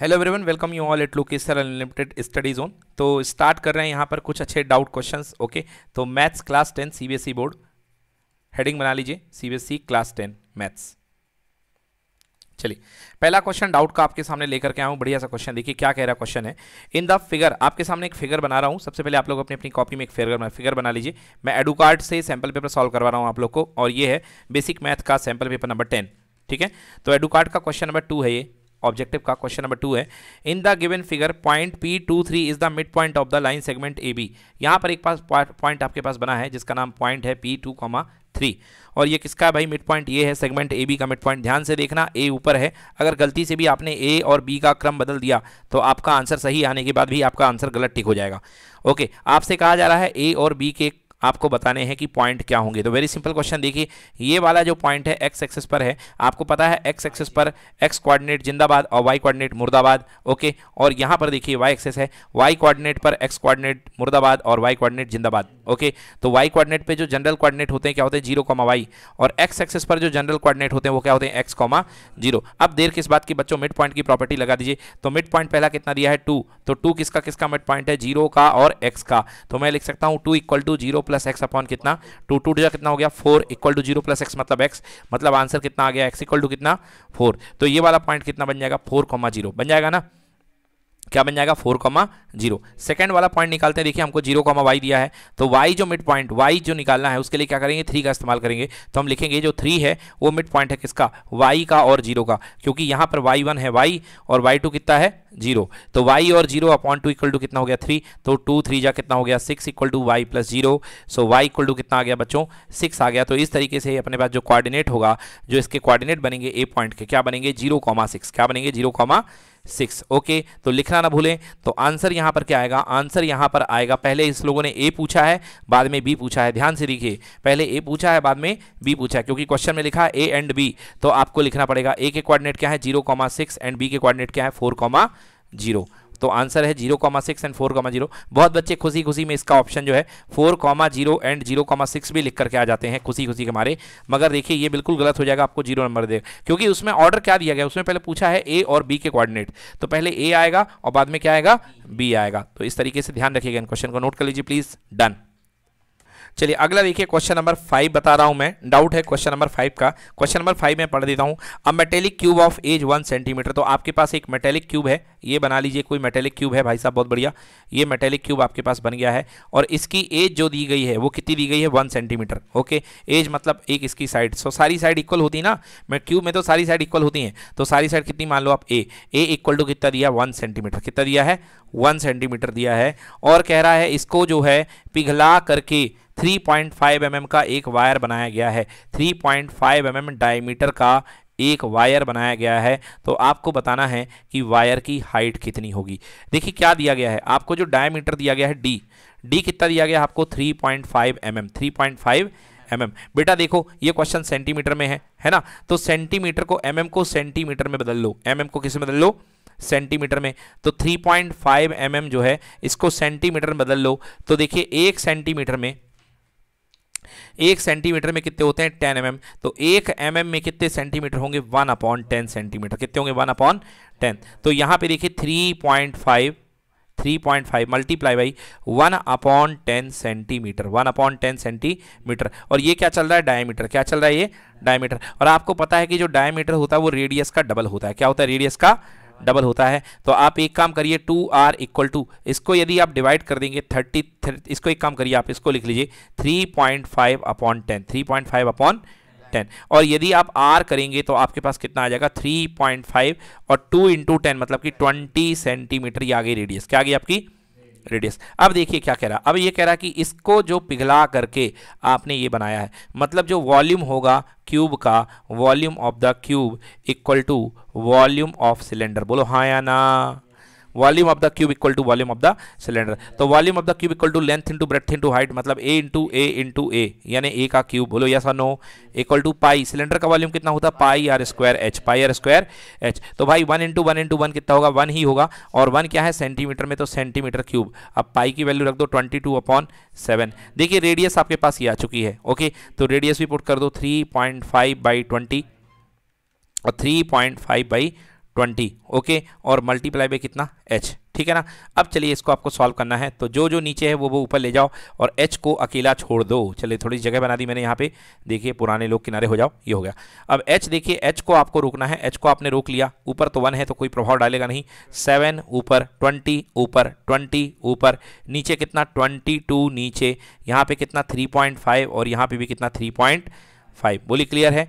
Hello everyone welcome you all it look is unlimited study zone तो start कर रहे हैं यहाँ पर कुछ अच्छे डाउट क्वेश्चंस ओके तो maths class ten CBSE board heading बना लीजिए सीबीएसई क्लास टेन मैथ्स चलिए पहला क्वेश्चन डाउट का आपके सामने लेकर के आया हूँ बढ़िया सा क्वेश्चन देखिए क्या कह रहा क्वेश्चन है इन द फिगर आपके सामने एक फिगर बना रहा हूँ सबसे पहले आप लोग अपनी अपनी कॉपी में एक फिगर बना फिगर बना लीजिए मैं एडुकार्ड से सैम्पल पेपर सॉल्व करवा रहा हूँ आप लोग को और ये है बेसिक मैथ का सैम्पल पेपर नंबर टेन ठीक है तो एडुकार्ड का क्वेश्चन नंबर टू है ये ऑब्जेक्टिव का क्वेश्चन नंबर टू है in the given figure point P two three is the mid point of the line segment A B यहाँ पर एक पास पॉइंट आपके पास बना है जिसका नाम पॉइंट है पी टू कॉमा थ्री और ये किसका है भाई मिड पॉइंट ये है सेगमेंट ए बी का मिड पॉइंट ध्यान से देखना ए ऊपर है अगर गलती से भी आपने ए और बी का क्रम बदल दिया तो आपका आंसर सही आने के बाद भी आपका आंसर गलत ठीक हो जाएगा ओके आपसे कहा जा रहा है ए और बी के आपको बताने हैं कि पॉइंट क्या होंगे तो वेरी सिंपल क्वेश्चन देखिए ये वाला जो पॉइंट है एक्स एक्सेस पर है आपको पता है एक्स एक्सेस पर एक्स कोऑर्डिनेट जिंदाबाद और वाई कोऑर्डिनेट मुर्दाबाद ओके और यहाँ पर देखिए वाई एक्सेस है वाई कोऑर्डिनेट पर एक्स कोऑर्डिनेट मुर्दाबाद और वाई कोऑर्डिनेट जिंदाबाद ओके तो वाई कोऑर्डिनेट पर जो जनरल कोऑर्डिनेट होते हैं क्या होते हैं जीरो कॉमा वाई और एक्स एक्सेस पर जो जनरल कोऑर्डिनेट होते हैं वो क्या होते हैं एक्स कॉमा जीरो अब देर किस बात की बच्चों मिड पॉइंट की प्रॉपर्टी लगा दीजिए तो मिड पॉइंट पहला कितना दिया है टू तो टू किसका किसका मिड पॉइंट है जीरो का और एक्स का तो मैं लिख सकता हूँ two equal to zero plus X upon कितना टू टू डा कितना हो गया four equal to zero plus X मतलब एक्स मतलब आंसर कितना आ गया एक्स इक्वल टू कितना फोर तो ये वाला पॉइंट कितना बन जाएगा फोर कॉमा जीरो बन जाएगा ना क्या बन जाएगा फोर कॉमा जीरो सेकेंड वाला पॉइंट निकालते हैं देखिए हमको जीरो कॉमा वाई दिया है तो वाई जो मिड पॉइंट वाई जो निकालना है उसके लिए क्या करेंगे थ्री का इस्तेमाल करेंगे तो हम लिखेंगे जो थ्री है वो मिड पॉइंट है किसका वाई का और जीरो का क्योंकि यहाँ पर वाई वन है वाई और वाई टू कितना है जीरो तो वाई और zero upon two equal to कितना हो गया थ्री तो टू थ्री जा कितना हो गया six equal to Y plus zero so Y equal to कितना आ गया बच्चों सिक्स आ गया तो इस तरीके से अपने पास जो कोऑर्डिनेट होगा जो इसके कोऑर्डिनेट बनेंगे ए पॉइंट के क्या बनेंगे जीरो कॉमा सिक्स क्या बनेंगे जीरो कॉमा सिक्स ओके तो लिखना ना भूलें तो आंसर यहां पर क्या आएगा आंसर यहां पर आएगा पहले इस लोगों ने ए पूछा है बाद में बी पूछा है ध्यान से देखिए पहले ए पूछा है बाद में बी पूछा है क्योंकि क्वेश्चन में लिखा ए एंड बी तो आपको लिखना पड़ेगा ए के कोऑर्डिनेट क्या है zero comma six and B के क्वारिनेट क्या है फोर कॉमा जीरो तो आंसर है zero comma six and four comma zero बहुत बच्चे खुशी खुशी में इसका ऑप्शन जो है four comma zero and zero comma six भी लिख करके आ जाते हैं खुशी खुशी के मारे मगर देखिए ये बिल्कुल गलत हो जाएगा आपको जीरो नंबर दे क्योंकि उसमें ऑर्डर क्या दिया गया उसमें पहले पूछा है ए और बी के कॉर्डिनेट तो पहले ए आएगा और बाद में क्या आएगा बी आएगा तो इस तरीके से ध्यान रखिएगा इन क्वेश्चन को नोट कर लीजिए प्लीज़ डन चलिए अगला देखिए क्वेश्चन नंबर फाइव बता रहा हूं मैं डाउट है क्वेश्चन नंबर फाइव का क्वेश्चन नंबर फाइव मैं पढ़ देता हूं अब metallic cube of edge one centimetre तो आपके पास एक मेटेलिक क्यूब है ये बना लीजिए कोई मेटेलिक क्यूब है भाई साहब बहुत बढ़िया ये मेटेलिक क्यूब आपके पास बन गया है और इसकी एज जो दी गई है वो कितनी दी गई है वन सेंटीमीटर ओके एज मतलब एक इसकी साइड सो सारी साइड इक्वल होती ना मैं क्यूब में तो सारी साइड इक्वल होती हैं तो सारी साइड कितनी मान लो आप ए ए इक्वल टू कितना दिया वन सेंटीमीटर कितना दिया है वन सेंटीमीटर दिया है और कह रहा है इसको जो है पिघला करके 3.5 पॉइंट mm का एक वायर बनाया गया है 3.5 पॉइंट mm डायमीटर का एक वायर बनाया गया है तो आपको बताना है कि वायर की हाइट कितनी होगी देखिए क्या दिया गया है आपको जो डायमीटर दिया गया है डी डी कितना दिया गया है आपको 3.5 point five M M three point five M mm. बेटा देखो ये क्वेश्चन सेंटीमीटर में है है ना तो सेंटीमीटर को एम mm को सेंटीमीटर में बदल लो एम mm को किस में बदल लो सेंटीमीटर में तो 3.5 पॉइंट mm जो है इसको सेंटीमीटर में बदल लो तो देखिए एक सेंटीमीटर में एक सेंटीमीटर में कितने होते हैं टेन एम mm, तो एक एम mm में कितने सेंटीमीटर होंगे वन अपॉन टेन सेंटीमीटर कितने होंगे वन अपॉन टेन तो यहां पे देखिए three point five three point five multiply by one upon ten centimetre one upon ten centimetre और ये क्या चल रहा है डायमीटर क्या चल रहा है ये डायमीटर और आपको पता है कि जो डायमीटर होता है वो रेडियस का डबल होता है क्या होता है रेडियस का डबल होता है तो आप एक काम करिए टू आर इक्वल टू इसको यदि आप डिवाइड कर देंगे थर्टी इसको एक काम करिए आप इसको लिख लीजिए three point five upon ten three point five upon ten और यदि आप आर करेंगे तो आपके पास कितना आ जाएगा थ्री पॉइंट फाइव और टू इंटू टेन मतलब कि ट्वेंटी सेंटीमीटर ये आ गई रेडियस क्या आ गई आपकी रेडियस अब देखिए क्या कह रहा अब ये कह रहा कि इसको जो पिघला करके आपने ये बनाया है मतलब जो वॉल्यूम होगा क्यूब का volume of the cube equal to volume of cylinder बोलो हाँ या ना volume of the cube equal to volume of the cylinder तो volume of the cube equal to length into breadth into height मतलब A into A into ए यानी ए का cube बोलो sir no equal to pi cylinder का volume कितना होता है pi r square h pi r square h तो भाई one into one into one कितना होगा वन ही होगा और वन क्या है सेंटीमीटर में तो सेंटीमीटर क्यूब अब पाई की वैल्यू रख दो ट्वेंटी टू अपॉन सेवन देखिए रेडियस आपके पास ये आ चुकी है ओके तो रेडियस भी पुट कर दो three point five by twenty और three point five by twenty okay और मल्टीप्लाई बाई कितना एच ठीक है ना अब चलिए इसको आपको सॉल्व करना है तो जो जो नीचे है वो वो ऊपर ले जाओ और एच को अकेला छोड़ दो चलिए थोड़ी जगह बना दी मैंने यहाँ पे देखिए पुराने लोग किनारे हो जाओ ये हो गया अब एच देखिए एच को आपको रोकना है एच को आपने रोक लिया ऊपर तो वन है तो कोई प्रभाव डालेगा नहीं सेवन ऊपर ट्वेंटी ऊपर ट्वेंटी ऊपर नीचे कितना ट्वेंटी टू नीचे यहाँ पर कितना थ्री पॉइंट फाइव और यहाँ पर भी कितना थ्री पॉइंट फाइव बोली क्लियर है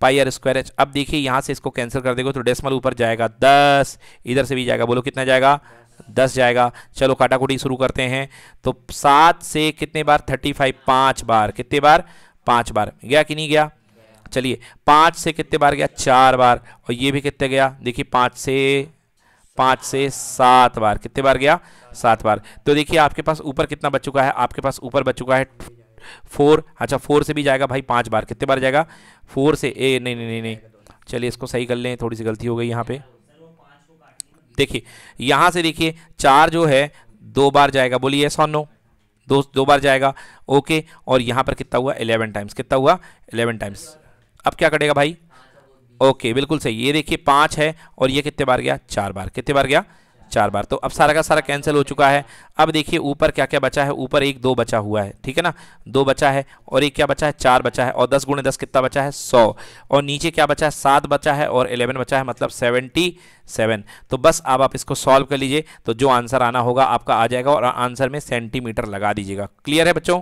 पाई आर स्क्वायर एच अब देखिए यहाँ से इसको कैंसिल कर देगा तो डेसिमल ऊपर जाएगा दस इधर से भी जाएगा बोलो कितना जाएगा दस जाएगा चलो काटाकुटी शुरू करते हैं तो सात से कितने बार थर्टी फाइव पाँच बार कितने बार पाँच बार गया कि नहीं गया चलिए पाँच से कितने बार गया चार बार और ये भी कितने गया देखिए पाँच से पाँच से सात बार कितने बार गया सात बार तो देखिए आपके पास ऊपर कितना बच चुका है आपके पास ऊपर बच चुका है फोर अच्छा फोर से भी जाएगा भाई पांच बार कितने बार जाएगा फोर से ए नहीं नहीं नहीं नहीं चलिए इसको सही कर लें थोड़ी सी गलती हो गई यहाँ पे देखिए यहाँ से देखिए चार जो है दो बार जाएगा बोलिए सौ नो दो दो बार जाएगा ओके और यहाँ पर कितना हुआ इलेवन टाइम्स कितना हुआ इलेवन टाइम्स अब क्या करेगा भाई ओके बिल्कुल सही ये देखिए पाँच है और ये कितने बार गया चार बार कितने बार गया चार बार तो अब सारा का सारा कैंसिल हो चुका है अब देखिए ऊपर क्या क्या बचा है ऊपर एक दो बचा हुआ है ठीक है ना दो बचा है और एक क्या बचा है चार बचा है और दस गुणे दस कितना बचा है सौ और नीचे क्या बचा है सात बचा है और इलेवन बचा है मतलब सेवेंटी सेवन तो बस अब आप इसको सॉल्व कर लीजिए तो जो आंसर आना होगा आपका आ जाएगा और आंसर में सेंटीमीटर लगा दीजिएगा क्लियर है बच्चों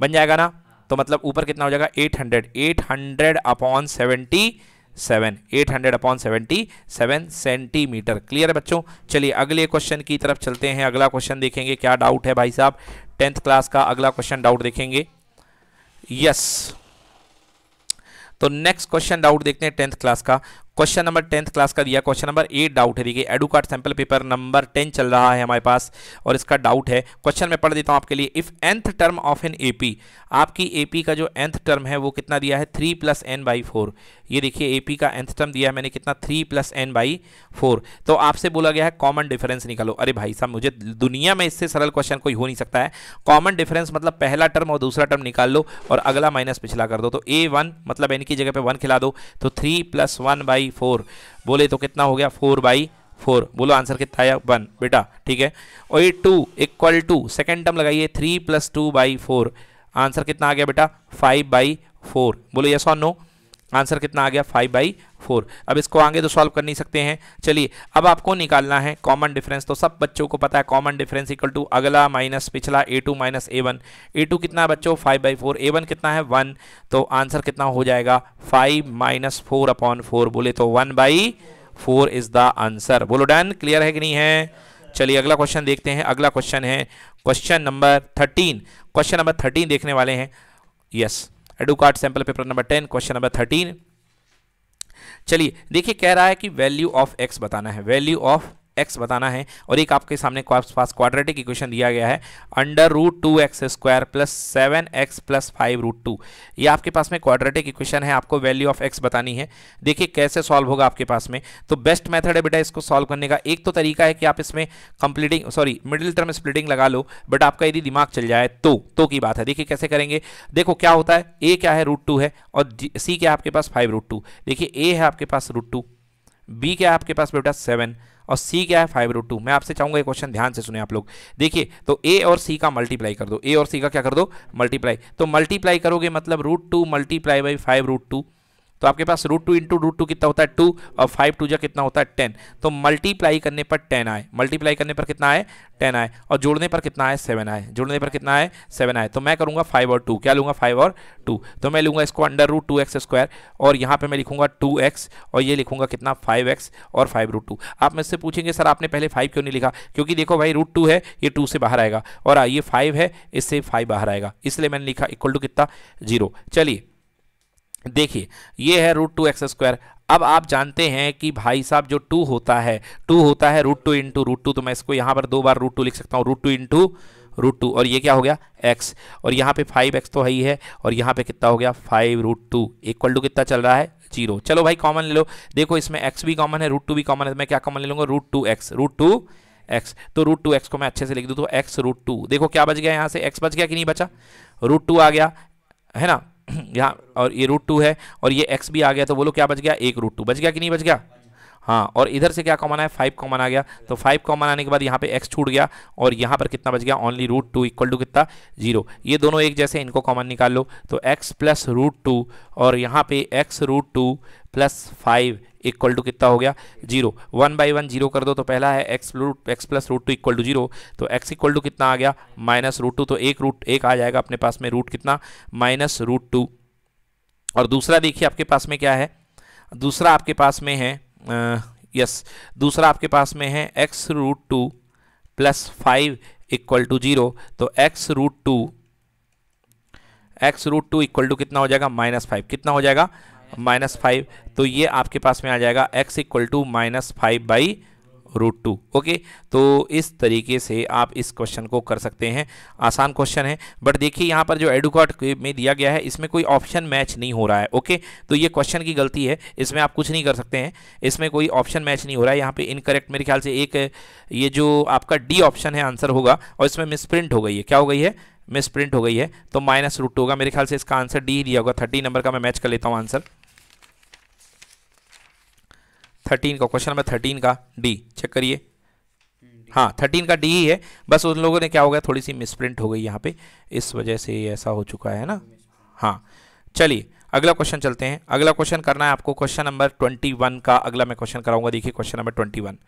बन जाएगा ना तो मतलब ऊपर कितना हो जाएगा eight hundred eight hundred upon seventy seven eight hundred upon seventy seven centimetre clear है बच्चों चलिए अगले क्वेश्चन की तरफ चलते हैं अगला क्वेश्चन देखेंगे क्या डाउट है भाई साहब टेंथ क्लास का अगला क्वेश्चन डाउट देखेंगे यस yes. तो नेक्स्ट क्वेश्चन डाउट देखते हैं टेंथ क्लास का क्वेश्चन नंबर टेंथ क्लास का दिया क्वेश्चन नंबर एट डाउट है देखिए Educart sample paper number ten चल रहा है हमारे पास और इसका डाउट है क्वेश्चन मैं पढ़ देता हूँ आपके लिए if nth term of an AP आपकी एपी का जो एंथ टर्म है वो कितना दिया है three plus n by four ये देखिए एपी का एंथ टर्म दिया है मैंने कितना three plus n by four तो आपसे बोला गया है कॉमन डिफरेंस निकालो अरे भाई साहब मुझे दुनिया में इससे सरल क्वेश्चन कोई हो नहीं सकता है कॉमन डिफरेंस मतलब पहला टर्म और दूसरा टर्म निकाल लो और अगला माइनस पिछला कर दो तो ए वन मतलब एन की जगह पे वन खिला दो तो three plus one by by four बोले तो कितना हो गया फोर बाई फोर बोलो आंसर कितना आया वन बेटा ठीक है और ये two equal to second term लगाइए three plus two by four answer कितना आ गया बेटा फाइव बाई फोर बोलो यस और नो आंसर कितना आ गया फाइव बाई फोर अब इसको आगे तो सॉल्व कर नहीं सकते हैं चलिए अब आपको निकालना है कॉमन डिफरेंस तो सब बच्चों को पता है कॉमन डिफरेंस इक्वल टू अगला माइनस पिछला A two minus A one A two कितना है बच्चों five by four A one कितना है वन तो आंसर कितना हो जाएगा five minus four upon four बोले तो one by four is the answer बोलो डन क्लियर है कि नहीं है चलिए अगला क्वेश्चन देखते हैं अगला क्वेश्चन है question number thirteen question number thirteen देखने वाले हैं yes yes. Educart sample paper number ten question number thirteen चलिए देखिए कह रहा है कि वैल्यू ऑफ एक्स बताना है वैल्यू ऑफ एक्स बताना है और एक आपके सामने पास क्वाड्रेटिक इक्वेशन दिया गया है under root two x square plus seven x plus five root two ये आपके पास में क्वाड्रेटिक इक्वेशन है आपको वैल्यू ऑफ एक्स बतानी है देखिए कैसे सॉल्व होगा आपके पास में तो बेस्ट मेथड है बेटा इसको सॉल्व करने का एक तो तरीका है कि आप इसमें completing sorry middle term splitting लगा लो बट आपका यदि दिमाग चल जाए तो तो की बात है देखिए कैसे करेंगे देखो क्या होता है ए क्या है रूट टू है और सी क्या आपके पास फाइव रूट टू देखिए ए है आपके पास रूट टू बी क्या है आपके पास बेटा सेवन और सी क्या है फाइव रूट टू मैं आपसे चाहूँगा एक क्वेश्चन ध्यान से सुने आप लोग देखिए तो ए और सी का मल्टीप्लाई कर दो ए और सी का क्या कर दो मल्टीप्लाई तो मल्टीप्लाई करोगे मतलब root two multiply by five root two तो आपके पास root two into root two कितना होता है टू और फाइव टू जा कितना होता है टेन तो मल्टीप्लाई करने पर टेन आए मल्टीप्लाई करने पर कितना आए टेन आए और जोड़ने पर कितना आए सेवन आए जोड़ने पर कितना आए सेवन आए तो मैं करूँगा फाइव और टू क्या लूँगा फाइव और टू तो मैं लूँगा इसको under root two x square और यहाँ पर मैं लिखूँगा टू एक्स और ये लिखूँगा कितना फाइव एक्स और फाइव रूट टू आप मुझसे पूछेंगे सर आपने पहले फाइव क्यों नहीं लिखा क्योंकि देखो भाई रूट टू है ये टू से बाहर आएगा और ये फाइव है इससे फाइव बाहर आएगा इसलिए मैंने लिखा इक्वल टू कितना जीरो चलिए देखिए ये है रूट टू एक्स स्क्वायर अब आप जानते हैं कि भाई साहब जो टू होता है टू होता है root two into root two तो मैं इसको यहाँ पर दो बार रूट टू लिख सकता हूँ root two into root two और ये क्या हो गया एक्स और यहाँ पे फाइव एक्स तो है ही है और यहाँ पे कितना हो गया five root two equal to कितना चल रहा है जीरो चलो भाई कॉमन ले लो देखो इसमें एक्स भी कॉमन है रूट टू भी कॉमन है तो मैं क्या कॉमन ले लूँगा root two x root two x तो रूट टू एक्स को मैं अच्छे से लिख दूँ तो एक्स रूट टू देखो क्या बच गया यहाँ से एक्स बच गया कि नहीं बचा रूट टू आ गया है ना यहाँ और ये रूट टू है और ये एक्स भी आ गया तो बोलो क्या बच गया एक रूट टू बच गया कि नहीं बच गया हाँ और इधर से क्या कॉमन आया फाइव कॉमन आ गया तो फाइव कॉमन आने के बाद यहाँ पे एक्स छूट गया और यहाँ पर कितना बच गया only root two equal to कितना जीरो ये दोनों एक जैसे इनको कॉमन निकाल लो तो एक्स प्लस रूट टू और यहाँ पे x root two plus five equal to कितना हो गया zero one by one zero कर दो तो पहला है x root x plus root two equal to zero तो एक्स इक्वल टू कितना आ गया माइनस रूट टू तो एक रूट एक आ जाएगा अपने पास में रूट कितना माइनस रूट टू और दूसरा देखिए आपके पास में क्या है दूसरा आपके पास में है यस दूसरा आपके पास में है x root two plus five equal to zero तो x root two x root two equal to कितना हो जाएगा माइनस फाइव कितना हो जाएगा माइनस फाइव तो ये आपके पास में आ जाएगा x equal to minus five by root two okay तो इस तरीके से आप इस क्वेश्चन को कर सकते हैं आसान क्वेश्चन है बट देखिए यहाँ पर जो एडुकॉट में दिया गया है इसमें कोई ऑप्शन मैच नहीं हो रहा है ओके तो ये क्वेश्चन की गलती है इसमें आप कुछ नहीं कर सकते हैं इसमें कोई ऑप्शन मैच नहीं हो रहा है यहाँ पर इनकरेक्ट मेरे ख्याल से एक ये जो आपका डी ऑप्शन है आंसर होगा और इसमें मिसप्रिंट हो गई है क्या हो गई है मिसप्रिंट हो गई है तो माइनस रूट होगा मेरे ख्याल से इसका आंसर डी ही दिया होगा थर्टी नंबर का मैं मैच कर लेता हूँ आंसर थर्टीन का क्वेश्चन नंबर थर्टीन का डी चेक करिए हाँ थर्टीन का डी ही है बस उन लोगों ने क्या हो गया थोड़ी सी मिसप्रिंट हो गई यहाँ पे इस वजह से ऐसा हो चुका है ना हाँ चलिए अगला क्वेश्चन चलते हैं अगला क्वेश्चन करना है आपको क्वेश्चन नंबर ट्वेंटी वन का अगला मैं क्वेश्चन कराऊंगा देखिए क्वेश्चन नंबर ट्वेंटी वन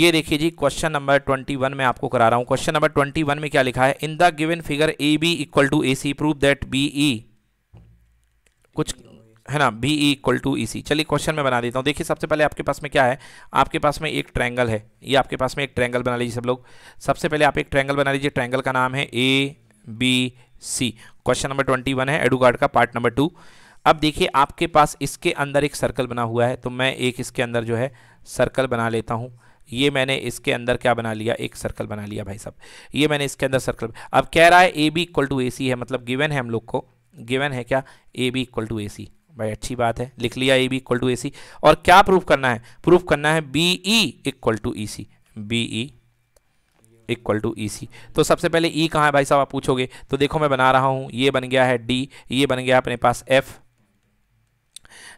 ये देखिए जी क्वेश्चन नंबर ट्वेंटी वन में आपको करा रहा हूँ क्वेश्चन नंबर ट्वेंटी वन में क्या लिखा है in the given figure A B equal to A C prove that B E कुछ है ना B E equal to E C चलिए क्वेश्चन में बना देता हूँ देखिए सबसे पहले आपके पास में क्या है आपके पास में एक ट्रैंगल है ये आपके पास में एक ट्रैंगल बना लीजिए सब लोग सबसे पहले आप एक ट्रैंगल बना लीजिए ट्रैंगल का नाम है A B C question number twenty one है एडुगार्ड का पार्ट नंबर टू अब देखिए आपके पास इसके अंदर एक सर्कल बना हुआ है तो मैं एक इसके अंदर जो है सर्कल बना लेता हूँ ये मैंने इसके अंदर क्या बना लिया एक सर्कल बना लिया भाई साहब ये मैंने इसके अंदर सर्कल अब कह रहा है A B equal to A C है मतलब गिवन है हम लोग को गिवन है क्या A B equal to A C भाई अच्छी बात है लिख लिया A B equal to A C और क्या प्रूफ करना है प्रूफ करना है B E equal to E C B E equal to E C तो सबसे पहले ई e कहाँ है भाई साहब आप पूछोगे तो देखो मैं बना रहा हूँ ये बन गया है डी ये बन गया अपने पास एफ़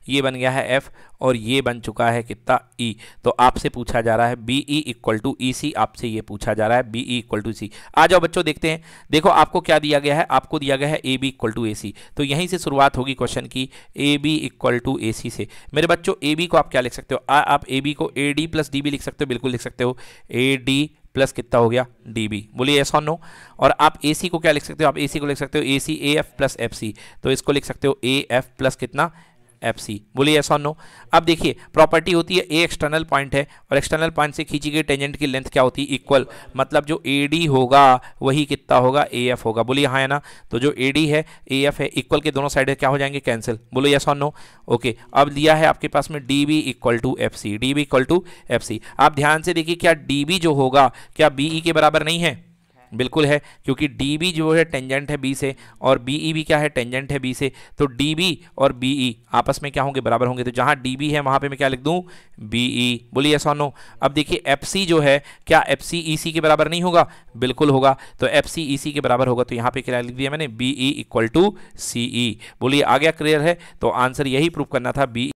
ये बन गया है एफ और ये बन चुका है कितना ई e। तो आपसे पूछा जा रहा है B E equal to E C आपसे ये पूछा जा रहा है B E equal to C आ जाओ बच्चों देखते हैं देखो आपको क्या दिया गया है आपको दिया गया है A B equal to A C तो यहीं से शुरुआत होगी क्वेश्चन की A B equal to A C से मेरे बच्चों ए बी को आप क्या लिख सकते हो आ, आप ए बी को A D plus D B लिख सकते हो बिल्कुल लिख सकते हो ए डी प्लस कितना हो गया डी बी बोलिए एस और नो और आप ए सी को क्या लिख सकते हो आप ए सी को लिख सकते हो A C A F plus F C तो इसको लिख सकते हो ए एफ प्लस कितना एफ सी बोलिए ऐसा नो अब देखिए प्रॉपर्टी होती है ए एक्सटर्नल पॉइंट है और एक्सटर्नल पॉइंट से खींची गई टेंजेंट की लेंथ क्या होती है इक्वल मतलब जो ए डी होगा वही कितना होगा ए एफ होगा बोलिए हाँ है ना तो जो ए डी है ए एफ है इक्वल के दोनों साइड क्या हो जाएंगे कैंसिल बोलो यस और नो ओके अब दिया है आपके पास में D B equal to F C D B equal to F C आप ध्यान से देखिए क्या डी बी जो होगा क्या बी ई e के बराबर नहीं है बिल्कुल है क्योंकि डी जो है टेंजेंट है बी से और बी e भी क्या है टेंजेंट है बी से तो डी और बी e आपस में क्या होंगे बराबर होंगे तो जहाँ डी है वहाँ पे मैं क्या लिख दूँ बी ई e। बोलिए ऐसा नो अब देखिए एफ जो है क्या एफ सी के बराबर नहीं होगा बिल्कुल होगा तो एफ सी के बराबर होगा तो यहाँ पे क्या लिख दिया मैंने B E equal to C E बोलिए आ गया क्लियर है तो आंसर यही प्रूव करना था बी